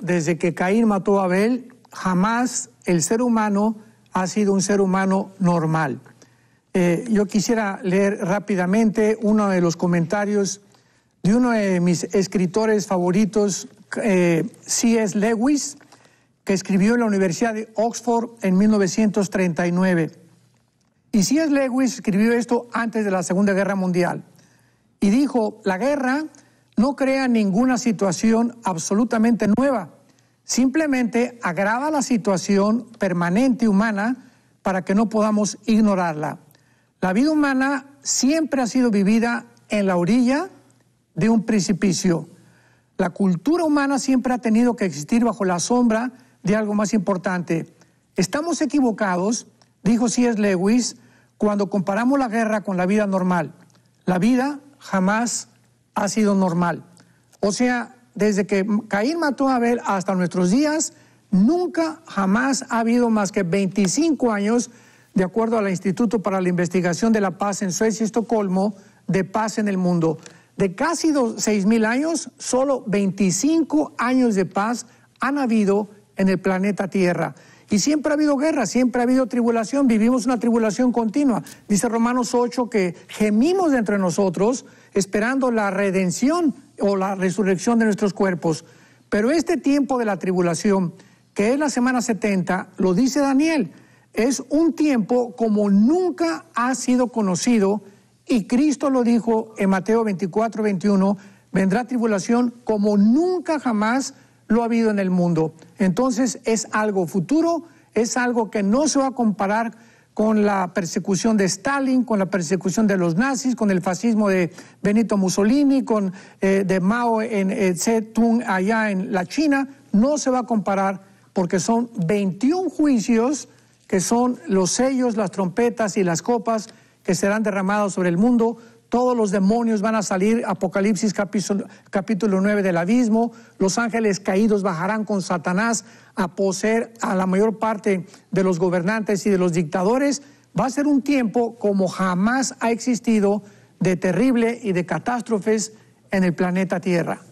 desde que Caín mató a Abel, jamás el ser humano ha sido un ser humano normal. Eh, yo quisiera leer rápidamente uno de los comentarios de uno de mis escritores favoritos, eh, C.S. Lewis, que escribió en la Universidad de Oxford en 1939. Y C.S. Lewis escribió esto antes de la Segunda Guerra Mundial. Y dijo, la guerra no crea ninguna situación absolutamente nueva, simplemente agrava la situación permanente humana para que no podamos ignorarla. La vida humana siempre ha sido vivida en la orilla de un precipicio. La cultura humana siempre ha tenido que existir bajo la sombra de algo más importante. Estamos equivocados, dijo C.S. Lewis, cuando comparamos la guerra con la vida normal. La vida jamás ha sido normal. O sea, desde que Caín mató a Abel hasta nuestros días, nunca jamás ha habido más que 25 años, de acuerdo al Instituto para la Investigación de la Paz en Suecia y Estocolmo, de paz en el mundo. De casi 6.000 años, solo 25 años de paz han habido en el planeta Tierra. Y siempre ha habido guerra, siempre ha habido tribulación, vivimos una tribulación continua. Dice Romanos 8 que gemimos entre nosotros esperando la redención o la resurrección de nuestros cuerpos. Pero este tiempo de la tribulación, que es la semana 70, lo dice Daniel, es un tiempo como nunca ha sido conocido y Cristo lo dijo en Mateo 24, 21, vendrá tribulación como nunca jamás lo ha habido en el mundo. Entonces es algo futuro, es algo que no se va a comparar con la persecución de Stalin, con la persecución de los nazis, con el fascismo de Benito Mussolini, con eh, de Mao en eh, allá en la China, no se va a comparar porque son 21 juicios que son los sellos, las trompetas y las copas que serán derramados sobre el mundo todos los demonios van a salir, Apocalipsis capítulo, 9 del abismo, los ángeles caídos bajarán con Satanás a poseer a la mayor parte de los gobernantes y de los dictadores, va a ser un tiempo como jamás ha existido de terrible y de catástrofes en el planeta Tierra.